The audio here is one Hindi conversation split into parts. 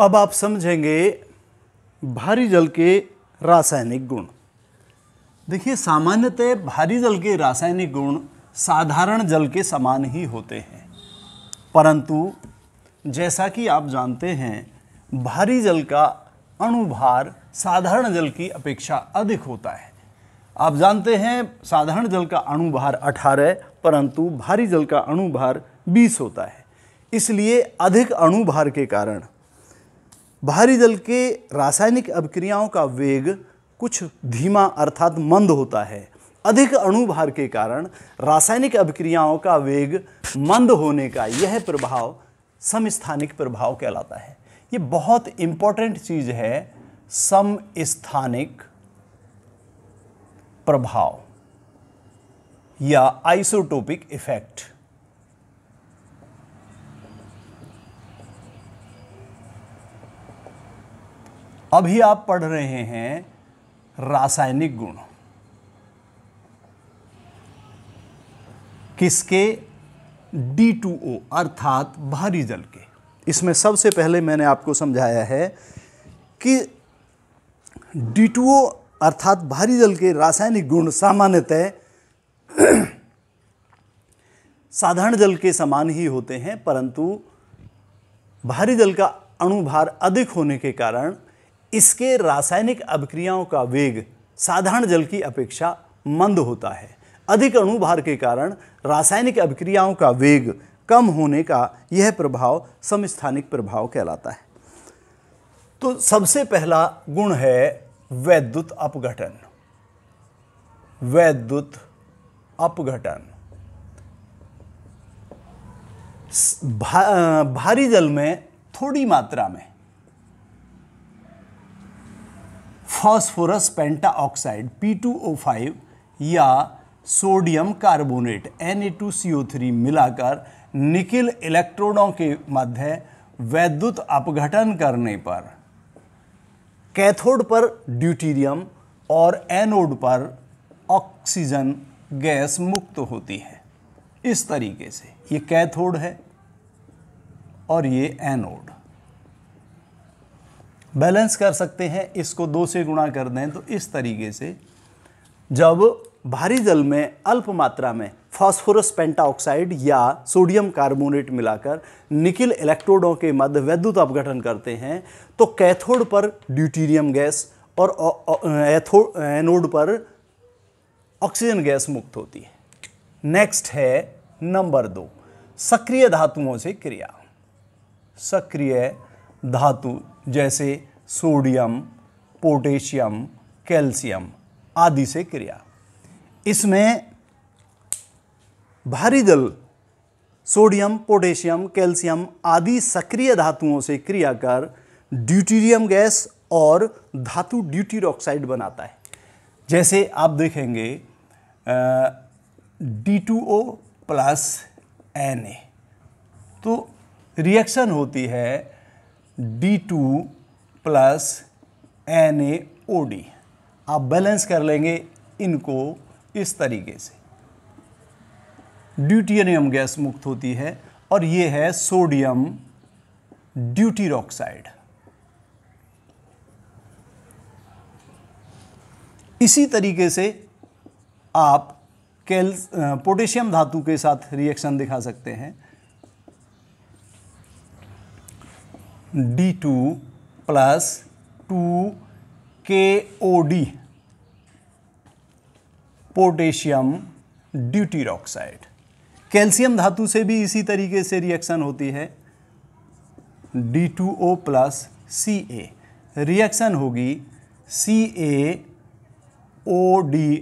अब आप समझेंगे भारी जल के रासायनिक गुण देखिए सामान्यतः भारी जल के रासायनिक गुण साधारण जल के समान ही होते हैं परंतु जैसा कि आप जानते हैं भारी जल का अणुभार साधारण जल की अपेक्षा अधिक होता है आप जानते हैं साधारण जल का अणुभार 18 परंतु भारी जल का अणुभार 20 होता है इसलिए अधिक अणुभार के कारण बाहरी जल के रासायनिक अभिक्रियाओं का वेग कुछ धीमा अर्थात मंद होता है अधिक अणुभार के कारण रासायनिक अभिक्रियाओं का वेग मंद होने का यह प्रभाव समस्थानिक प्रभाव कहलाता है ये बहुत इंपॉर्टेंट चीज़ है समस्थानिक प्रभाव या आइसोटोपिक इफेक्ट अभी आप पढ़ रहे हैं रासायनिक गुण किसके D2O अर्थात भारी जल के इसमें सबसे पहले मैंने आपको समझाया है कि D2O अर्थात भारी जल के रासायनिक गुण सामान्यतः साधारण जल के समान ही होते हैं परंतु भारी जल का अणुभार अधिक होने के कारण इसके रासायनिक अभिक्रियाओं का वेग साधारण जल की अपेक्षा मंद होता है अधिक अणुभार के कारण रासायनिक अभिक्रियाओं का वेग कम होने का यह प्रभाव समस्थानिक प्रभाव कहलाता है तो सबसे पहला गुण है वैद्युत अपघटन वैद्युत अपघटन भा, भारी जल में थोड़ी मात्रा में फॉस्फोरस पेंटा ऑक्साइड पी या सोडियम कार्बोनेट Na2CO3 मिलाकर निकिल इलेक्ट्रोडों के मध्य वैद्युत अपघटन करने पर कैथोड पर ड्यूटीरियम और एनोड पर ऑक्सीजन गैस मुक्त होती है इस तरीके से ये कैथोड है और ये एनोड बैलेंस कर सकते हैं इसको दो से गुणा कर दें तो इस तरीके से जब भारी जल में अल्प मात्रा में फास्फोरस पेंटाऑक्साइड या सोडियम कार्बोनेट मिलाकर निकिल इलेक्ट्रोडों के मध्य वैद्युत अपघटन करते हैं तो कैथोड पर ड्यूटीरियम गैस और एनोड पर ऑक्सीजन गैस मुक्त होती है नेक्स्ट है नंबर दो सक्रिय धातुओं से क्रिया सक्रिय धातु जैसे सोडियम पोटेशियम कैल्शियम आदि से क्रिया इसमें भारी दल सोडियम पोटेशियम कैल्शियम आदि सक्रिय धातुओं से क्रिया कर ड्यूटीरियम गैस और धातु ड्यूटीरोक्साइड बनाता है जैसे आप देखेंगे D two O plus N A तो रिएक्शन होती है D two plus N A O D आप बैलेंस कर लेंगे इनको इस तरीके से ड्यूटेरियम गैस मुक्त होती है और ये है सोडियम ड्यूटीरोक्साइड इसी तरीके से आप कैल पोटेशियम धातु के साथ रिएक्शन दिखा सकते हैं D two plus two K O D potassium deuteroxide calcium धातु से भी इसी तरीके से रिएक्शन होती है D two O plus C A reaction होगी सी ए ओ डी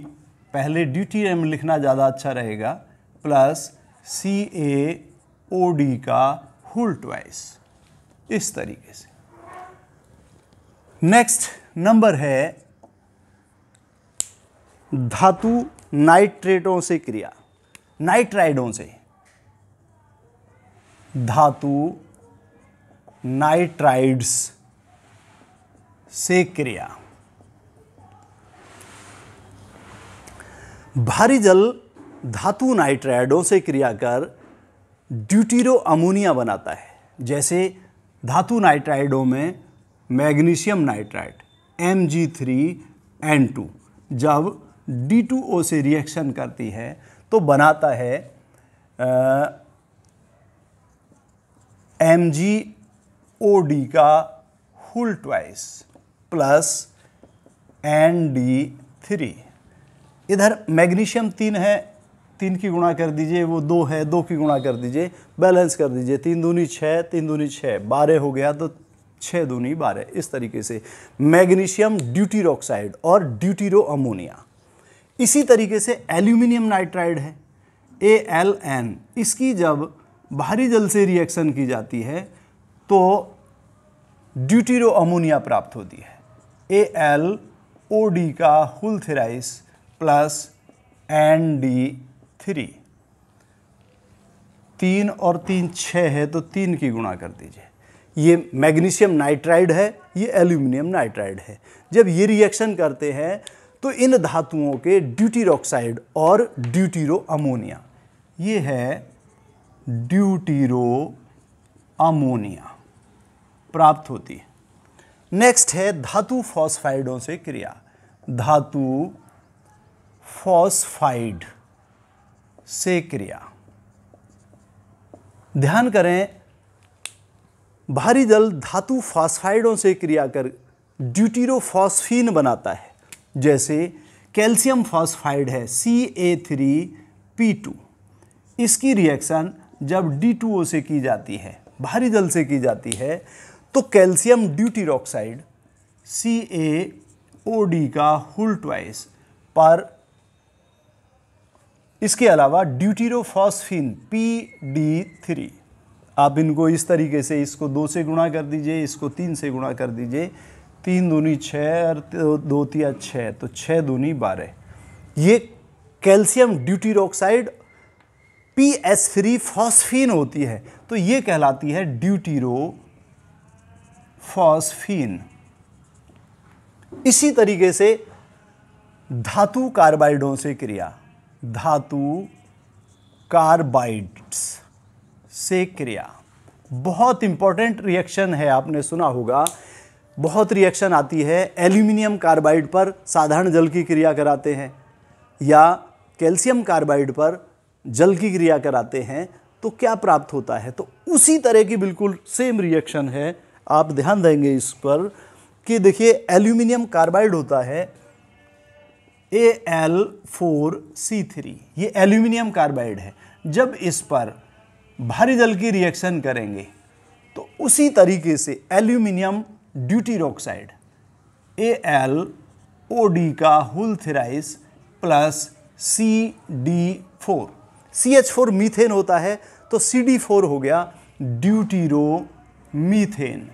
पहले ड्यूटीरियम लिखना ज़्यादा अच्छा रहेगा plus C A O D का होल ट्वाइस इस तरीके से नेक्स्ट नंबर है धातु नाइट्रेटों से क्रिया नाइट्राइडों से धातु नाइट्राइड्स से क्रिया भारी जल धातु नाइट्राइडों से क्रिया कर ड्यूटीरो अमोनिया बनाता है जैसे धातु नाइट्राइडों में magnesium nitride M G three N two जब डी टू ओ से रिएक्शन करती है तो बनाता है एम जी ओ डी का full twice plus N D three इधर मैग्नीशियम तीन है तीन की गुणा कर दीजिए वो दो है दो की गुणा कर दीजिए बैलेंस कर दीजिए तीन दूनी छः तीन दूनी छः बारह हो गया तो छः दूनी बारह इस तरीके से मैग्नीशियम ड्यूटीरोक्साइड और ड्यूटीरो अमोनिया इसी तरीके से एल्यूमिनियम नाइट्राइड है ए एल एन इसकी जब बाहरी जल से रिएक्शन की जाती है तो ड्यूटीरो अमोनिया प्राप्त होती है ए एल ओ डी का whole thrice plus N D three तीन और तीन छः है तो तीन की गुणा कर दीजिए ये मैग्नीशियम नाइट्राइड है ये एल्यूमिनियम नाइट्राइड है जब ये रिएक्शन करते हैं तो इन धातुओं के ड्यूटीरोक्साइड और ड्यूटीरो अमोनिया ये है ड्यूटीरो अमोनिया प्राप्त होती है नेक्स्ट है धातु फॉस्फाइडों से क्रिया धातु फॉस्फाइड से क्रिया ध्यान करें भारी जल धातु फॉस्फाइडों से क्रिया कर ड्यूटीरोफॉस्फीन बनाता है जैसे कैल्शियम फॉस्फाइड है C A three P two इसकी रिएक्शन जब डी टू ओ से की जाती है भारी दल से की जाती है तो calcium ड्यूटीरोक्साइड C A O D का हुल ट्वाइस पर इसके अलावा ड्यूटीरोफॉस्फिन पी डी थ्री आप इनको इस तरीके से इसको दो से गुणा कर दीजिए इसको तीन से गुणा कर दीजिए तीन दूनी छः और दो तिया छः तो छः दूनी बारह ये calcium deuteroxide P S three phosphine होती है तो ये कहलाती है ड्यूटीरो फॉस्फिन इसी तरीके से धातु कार्बाइडों से क्रिया धातु कार्बाइड्स से क्रिया बहुत इंपॉर्टेंट रिएक्शन है आपने सुना होगा बहुत रिएक्शन आती है एल्यूमिनियम कार्बाइड पर साधारण जल की क्रिया कराते हैं या कैल्शियम कार्बाइड पर जल की क्रिया कराते हैं तो क्या प्राप्त होता है तो उसी तरह की बिल्कुल सेम रिएक्शन है आप ध्यान देंगे इस पर कि देखिए एल्यूमिनियम कार्बाइड होता है A L four C three ये एल्यूमिनियम कार्बाइड है जब इस पर भारी दल की रिएक्शन करेंगे तो उसी तरीके से aluminium deuteroxide A L O D का whole thrice plus C D four C H four methane होता है तो सी डी फोर हो गया ड्यूटीरो मीथेन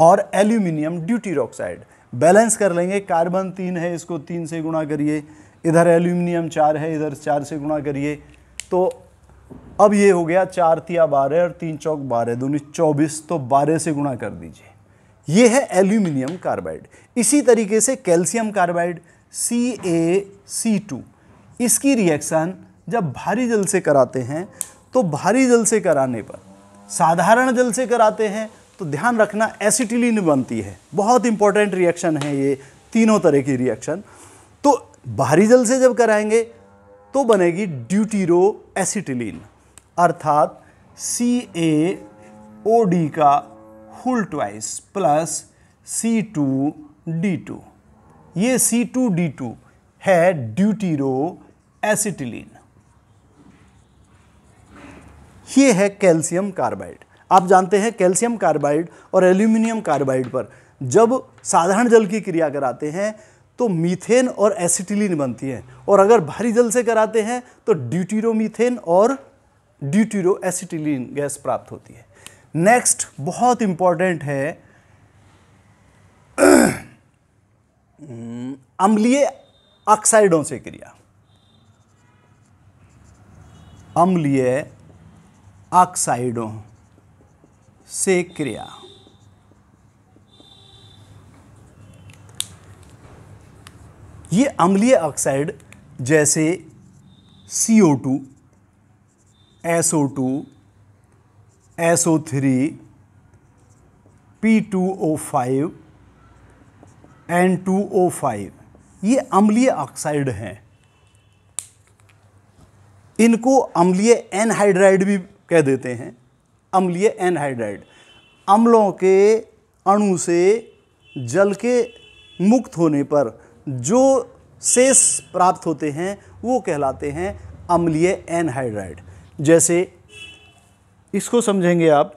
और एल्यूमिनियम ड्यूटीरोक्साइड बैलेंस कर लेंगे कार्बन तीन है इसको तीन से गुणा करिए इधर एल्यूमिनियम चार है इधर चार से गुणा करिए तो अब ये हो गया चार तिया बारह और तीन चौक बारह दोनों चौबीस तो बारह से गुणा कर दीजिए ये है एल्यूमिनियम कार्बाइड इसी तरीके से calcium carbide C A C two इसकी रिएक्शन जब भारी जल से कराते हैं तो भारी जल से कराने पर साधारण जल से कराते हैं तो ध्यान रखना एसिटिलीन बनती है बहुत इंपॉर्टेंट रिएक्शन है ये तीनों तरह की रिएक्शन तो बाहरी जल से जब कराएंगे तो बनेगी ड्यूटीरो एसिटिलीन अर्थात सी ए ओ डी का full twice plus C two D two ये सी टू डी टू है ड्यूटीरो एसिटिलीन ये है कैल्शियम कार्बाइड आप जानते हैं कैल्शियम कार्बाइड और एल्यूमिनियम कार्बाइड पर जब साधारण जल की क्रिया कराते हैं तो मीथेन और एसिटिलीन बनती है और अगर भारी जल से कराते हैं तो ड्यूटीरोमीथेन और ड्यूटीरो एसिटिलीन गैस प्राप्त होती है नेक्स्ट बहुत इंपॉर्टेंट है अम्लीय ऑक्साइडों से क्रिया अम्लीय ऑक्साइडों से क्रिया ये अम्लीय ऑक्साइड जैसे CO2, SO2, SO3, P2O5, N2O5 ये अम्लीय ऑक्साइड हैं इनको अम्लीय एनहाइड्राइड भी कह देते हैं अम्लीय एनहाइड्राइड अम्लों के अणु से जल के मुक्त होने पर जो शेष प्राप्त होते हैं वो कहलाते हैं अम्लीय एनहाइड्राइड जैसे इसको समझेंगे आप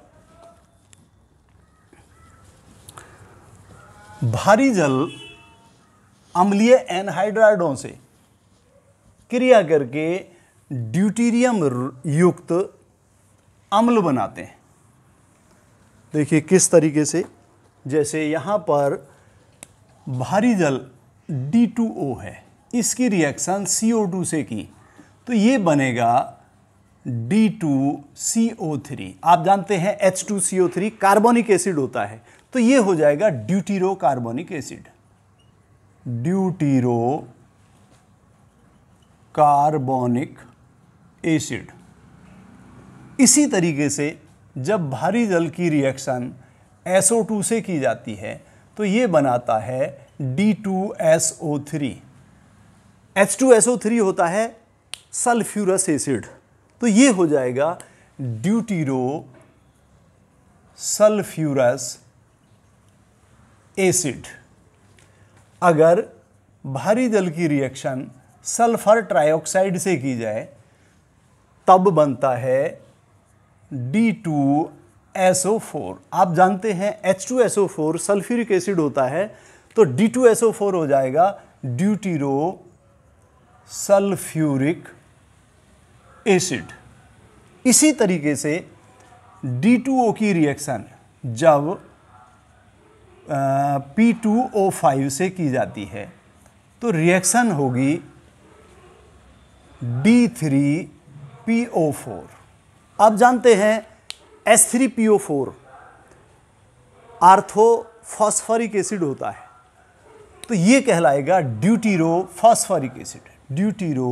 भारी जल अम्लीय एनहाइड्राइडों से क्रिया करके ड्यूटीरियम युक्त अम्ल बनाते हैं देखिए किस तरीके से जैसे यहाँ पर भारी जल D2O है इसकी रिएक्शन CO2 से की तो ये बनेगा D2CO3 आप जानते हैं H2CO3 कार्बोनिक एसिड होता है तो ये हो जाएगा deutero carbonic acid deutero carbonic acid इसी तरीके से जब भारी जल की रिएक्शन SO2 से की जाती है तो ये बनाता है D2SO3 H2SO3 होता है सल्फ्यूरस एसिड तो ये हो जाएगा ड्यूटीरो सल्फ्यूरस एसिड अगर भारी जल की रिएक्शन सल्फर ट्राइऑक्साइड से की जाए तब बनता है D2SO4 आप जानते हैं H2SO4 सल्फ्यूरिक एसिड होता है तो D2SO4 हो जाएगा ड्यूटीरो सल्फ्यूरिक एसिड इसी तरीके से D2O की रिएक्शन जब P2O5 से की जाती है तो रिएक्शन होगी D3PO4 आप जानते हैं S three P O four orthophosphoric acid होता है तो ये कहलाएगा deutero phosphoric acid deutero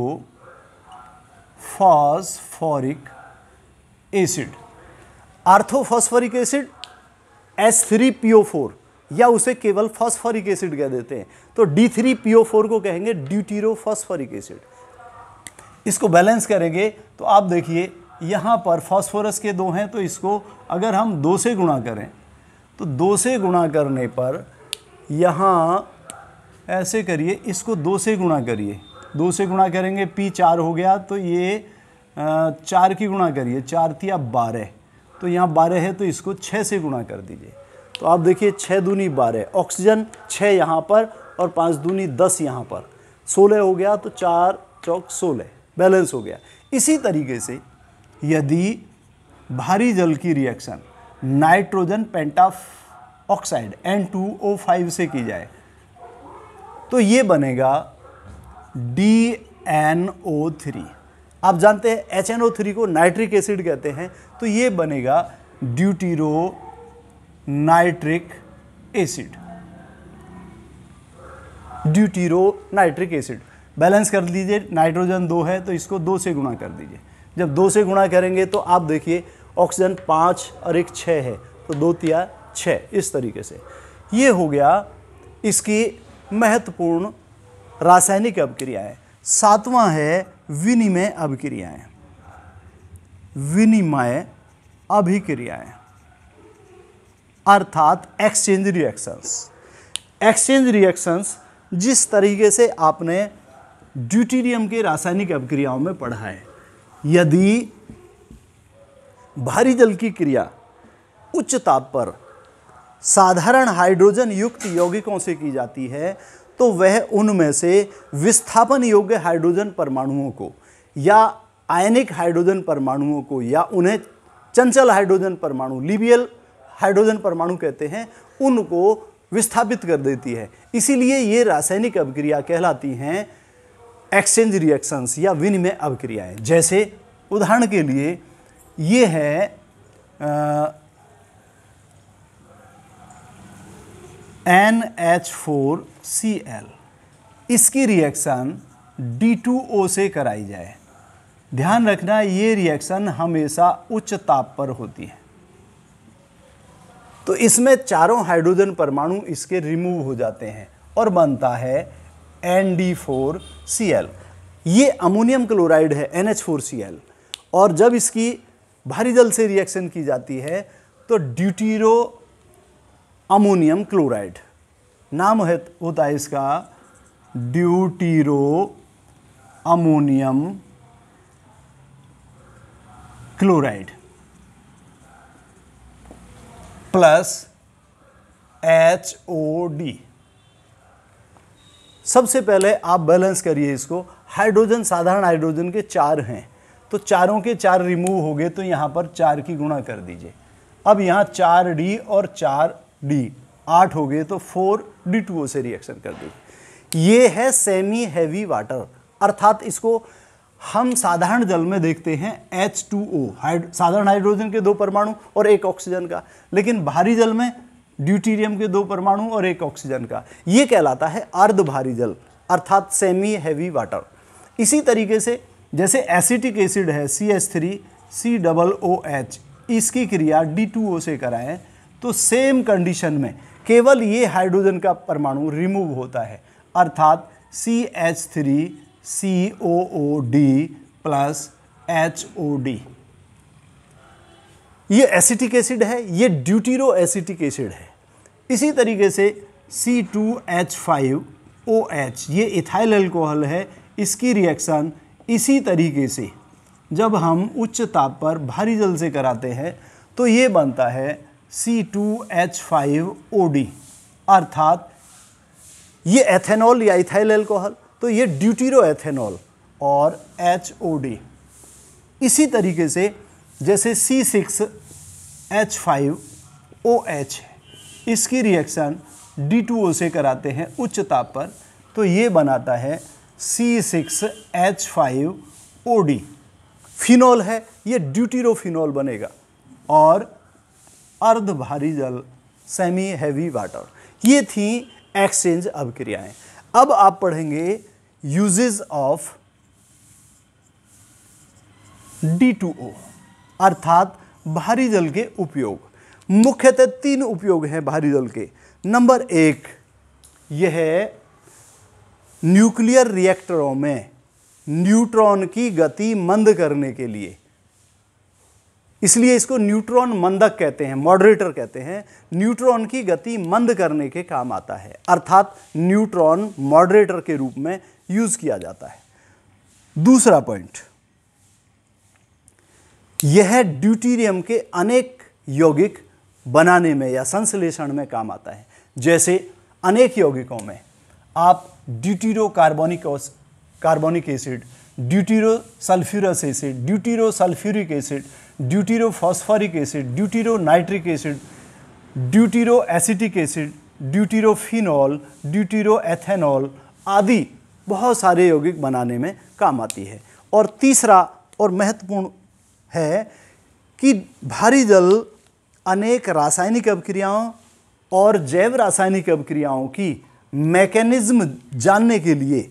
phosphoric acid orthophosphoric acid S three P O four या उसे केवल फॉस्फोरिक एसिड कह देते हैं तो D three P O four को कहेंगे ड्यूटीरो फॉस्फोरिक एसिड इसको बैलेंस करेंगे तो आप देखिए यहाँ पर फास्फोरस के दो हैं तो इसको अगर हम दो से गुणा करें तो दो से गुणा करने पर यहाँ ऐसे करिए इसको दो से गुणा करिए दो से गुणा करेंगे पी चार हो गया तो ये चार की गुणा करिए चार थी अब बारह तो यहाँ बारह है तो इसको छः से गुणा कर दीजिए तो आप देखिए छः दूनी बारह ऑक्सीजन छः यहाँ पर और पाँच दूनी दस यहाँ पर सोलह हो गया तो चार चौक सोलह बैलेंस हो गया इसी तरीके से यदि भारी जल की रिएक्शन नाइट्रोजन पेंटाफ ऑक्साइड N2O5 से की जाए तो ये बनेगा DNO3 आप जानते हैं HNO3 को नाइट्रिक एसिड कहते हैं तो ये बनेगा deutero nitric acid deutero nitric acid balance कर लीजिए नाइट्रोजन दो है तो इसको दो से गुणा कर दीजिए जब दो से गुणा करेंगे तो आप देखिए ऑक्सीजन पाँच और एक छः है तो दो तिया छः इस तरीके से ये हो गया इसकी महत्वपूर्ण रासायनिक अभिक्रियाएँ सातवां है विनिमय अभिक्रियाएँ विनिमय अभिक्रियाएँ अर्थात एक्सचेंज रिएक्शंस एक्सचेंज रिएक्शंस जिस तरीके से आपने ड्यूटीरियम के रासायनिक अभिक्रियाओं में पढ़ा है यदि भारी जल की क्रिया उच्च ताप पर साधारण हाइड्रोजन युक्त यौगिकों से की जाती है तो वह उनमें से विस्थापन योग्य हाइड्रोजन परमाणुओं को या आयनिक हाइड्रोजन परमाणुओं को या उन्हें चंचल हाइड्रोजन परमाणु लिबियल हाइड्रोजन परमाणु कहते हैं उनको विस्थापित कर देती है इसीलिए ये रासायनिक अभिक्रिया कहलाती हैं एक्सचेंज रिएक्शंस या विनिमय अभिक्रियाएं जैसे उदाहरण के लिए ये है N H four C L इसकी रिएक्शन डी टू ओ से कराई जाए ध्यान रखना ये रिएक्शन हमेशा उच्च ताप पर होती है तो इसमें चारों हाइड्रोजन परमाणु इसके रिमूव हो जाते हैं और बनता है N D four C L ये अमोनियम क्लोराइड है N H four C L और जब इसकी भारी जल से रिएक्शन की जाती है तो ड्यूटीरो अमोनियम क्लोराइड नाम है, होता है इसका deutero ammonium chloride plus H O D सबसे पहले आप बैलेंस करिए इसको हाइड्रोजन साधारण हाइड्रोजन के चार हैं तो चारों के चार रिमूव हो गए तो यहाँ पर चार की गुणा कर दीजिए अब यहाँ चार डी और चार डी आठ हो गए तो फोर डी टू ओ से रिएक्शन कर दीजिए ये है सेमी हैवी वाटर अर्थात इसको हम साधारण जल में देखते हैं H2O हाइड साधारण हाइड्रोजन के दो परमाणु और एक ऑक्सीजन का लेकिन भारी जल में ड्यूटीरियम के दो परमाणु और एक ऑक्सीजन का ये कहलाता है अर्ध भारी जल अर्थात सेमी हैवी वाटर इसी तरीके से जैसे एसिटिक एसिड है C S three C double O H इसकी क्रिया डी टू ओ से कराएं तो सेम कंडीशन में केवल ये हाइड्रोजन का परमाणु रिमूव होता है अर्थात C H three C O O D plus H O D ये एसिटिक एसिड है ये ड्यूटीरो एसिटिक एसिड है इसी तरीके से C two H five O H ये इथाइल अल्कोहल है इसकी रिएक्शन इसी तरीके से जब हम उच्च ताप पर भारी जल से कराते हैं तो ये बनता है C two H five O D अर्थात ये एथेनॉल या इथाइल अल्कोहल तो ये ड्यूटीरो एथेनॉल और एच ओ डी इसी तरीके से जैसे C six H five O H इसकी रिएक्शन डी टू ओ से कराते हैं उच्च ताप पर तो ये बनाता है C six H five O D phenol है ये ड्यूटीरोफिनॉल बनेगा और अर्ध भारी जल सेमी हैवी वाटर ये थी एक्सचेंज अभिक्रियाएं अब आप पढ़ेंगे uses of D two O अर्थात भारी जल के उपयोग मुख्यतः तीन उपयोग हैं भारी जल के नंबर एक यह न्यूक्लियर रिएक्टरों में न्यूट्रॉन की गति मंद करने के लिए इसलिए इसको न्यूट्रॉन मंदक कहते हैं मॉडरेटर कहते हैं न्यूट्रॉन की गति मंद करने के काम आता है अर्थात न्यूट्रॉन मॉडरेटर के रूप में यूज़ किया जाता है दूसरा पॉइंट यह ड्यूटीरियम के अनेक यौगिक बनाने में या संश्लेषण में काम आता है जैसे अनेक यौगिकों में आप deutero carbonic carbonic acid deutero sulphurous acid deutero sulphuric acid deutero phosphoric acid deutero nitric acid deutero acetic acid deutero phenol deutero ethanol आदि बहुत सारे यौगिक बनाने में काम आती है और तीसरा और महत्वपूर्ण है कि भारी जल अनेक रासायनिक अभिक्रियाओं और जैव रासायनिक अभिक्रियाओं की मैकेनिज्म जानने के लिए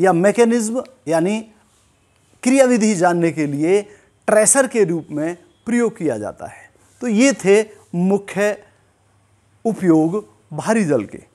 या मैकेनिज्म यानी क्रियाविधि जानने के लिए ट्रेसर के रूप में प्रयोग किया जाता है तो ये थे मुख्य उपयोग भारी जल के